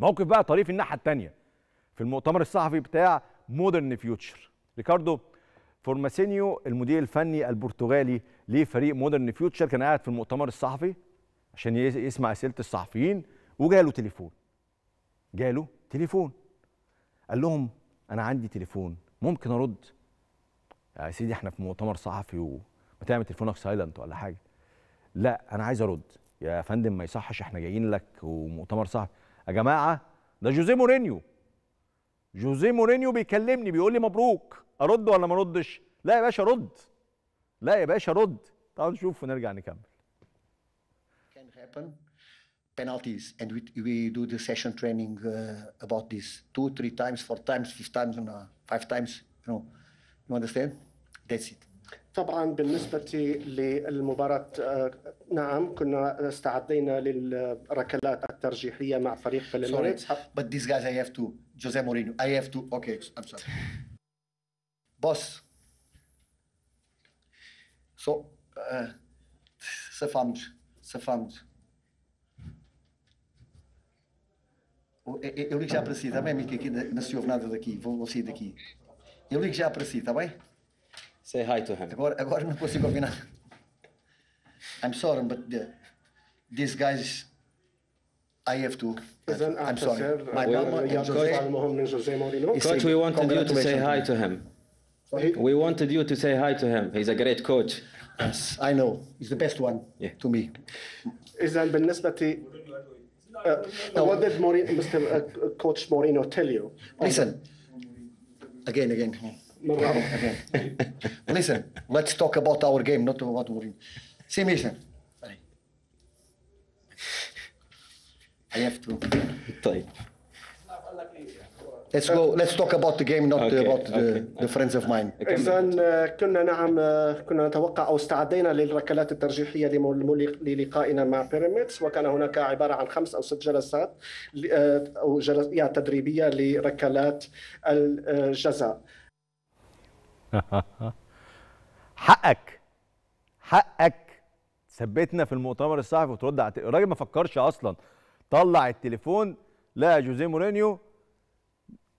موقف بقى طريف الناحيه الثانيه في المؤتمر الصحفي بتاع مودرن فيوتشر ريكاردو فورماسينيو المدير الفني البرتغالي لفريق مودرن فيوتشر كان قاعد في المؤتمر الصحفي عشان يسمع اسئله الصحفيين وجاله تليفون جاله تليفون قال لهم انا عندي تليفون ممكن ارد يا سيدي احنا في مؤتمر صحفي وما تعمل تليفونك سايلنت ولا حاجه لا انا عايز ارد يا فندم ما يصحش احنا جايين لك ومؤتمر صحفي يا جماعه ده جوزيه مورينيو جوزيه مورينيو بيكلمني بيقول لي مبروك ارد ولا ما اردش لا يا باشا رد لا يا باشا رد تعالوا نشوف ونرجع نكمل can happen penalties and we, we do the session training uh, about this two three times four times five times no, five times you know you understand that's it طبعا بالنسبة للمباراة نعم كنا استعدينا للركلات الترجيحية مع فريق فلوريتس but these guys I have to Jose Mourinho I have to okay I'm sorry boss so سفهمت سفهمت Eu ligo já para si, está bem, Mica, aqui, não se ouve nada daqui, vou, vou sair daqui. Eu ligo já para si, está bem? Say hi to him. Agora, agora não consigo ouvir nada. I'm sorry, but the, these guys, I have to. I'm sorry. My mama and Jose Mourinho. Coach, we wanted you to say hi to him. Sorry? We wanted you to say hi to him. He's a great coach. Yes, I know. He's the best one yeah. to me. Isn't إذا بالنسبة uh, no. what did Mourinho, Mr. Uh, Coach Mourinho tell you? Listen, again, again. Listen, let's talk about our game, not about Mourinho. See, Mason. I have to. Let's go. Let's talk about the game, not okay, about the, okay. the friends of mine. إذا كنا نعم كنا نتوقع أو استعدينا للركلات الترجيحية للقائنا مع بيراميدز وكان هناك عبارة عن خمس أو ست جلسات أو جلسات تدريبية لركلات الجزاء. حقك حقك تثبتنا في المؤتمر الصحفي وترد على الراجل ما فكرش اصلا طلع التليفون لقى جوزيه مورينيو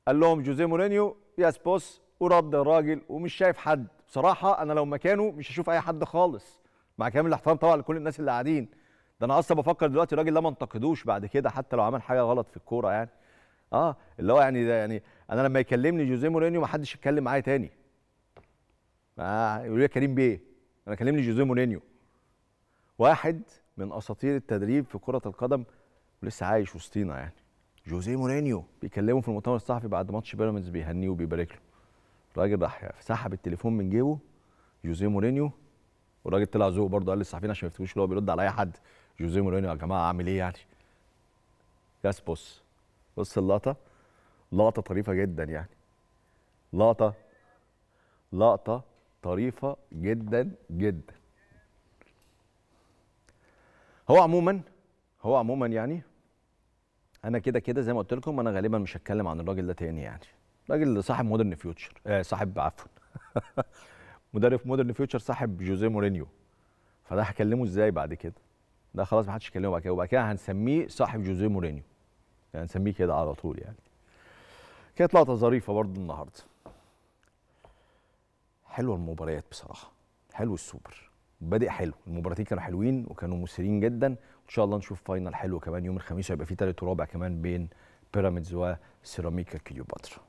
قال لهم جوزيه مورينيو يا سبوس ورد الراجل ومش شايف حد بصراحه انا لو مكانه مش هشوف اي حد خالص مع كامل الاحترام طبعا لكل الناس اللي قاعدين ده انا اصلا بفكر دلوقتي الراجل ده ما انتقدوش بعد كده حتى لو عمل حاجه غلط في الكوره يعني اه اللي هو يعني ده يعني انا لما يكلمني جوزيه مورينيو ما حدش يتكلم معايا تاني يقول لي كريم بيه انا كلمني جوزيه مورينيو واحد من اساطير التدريب في كره القدم ولسه عايش وسطينا يعني جوزيه مورينيو بيكلمه في المؤتمر الصحفي بعد ماتش بيراميدز بيهنيه وبيبارك له الراجل راح سحب التليفون من جيبه جوزيه مورينيو والراجل طلع ذوقه برضه قال للصحفيين عشان ما يفتكروش اللي هو بيرد على اي حد جوزيه مورينيو يا جماعه عامل ايه يعني بس بص بص اللقطه لقطه طريفه جدا يعني لقطه لقطه طريفه جدا جدا هو عموما هو عموما يعني انا كده كده زي ما قلت لكم انا غالبا مش هتكلم عن الراجل ده تاني يعني راجل صاحب مودرن فيوتشر آه صاحب عفوا مدرب مودرن فيوتشر صاحب جوزيه مورينيو فده هكلمه ازاي بعد كده ده خلاص ما حدش يكلمه بعد كده وبعد كده هنسميه صاحب جوزيه مورينيو يعني هنسميه كده على طول يعني كانت لقطه ظريفه برضه النهارده حلوه المباريات بصراحه حلو السوبر بادئ حلو المباراتين كانوا حلوين وكانوا مثيرين جدا ان شاء الله نشوف فاينل حلو كمان يوم الخميس هيبقى فيه ثالث ورابع كمان بين بيراميدز وسيراميكا كليوباترا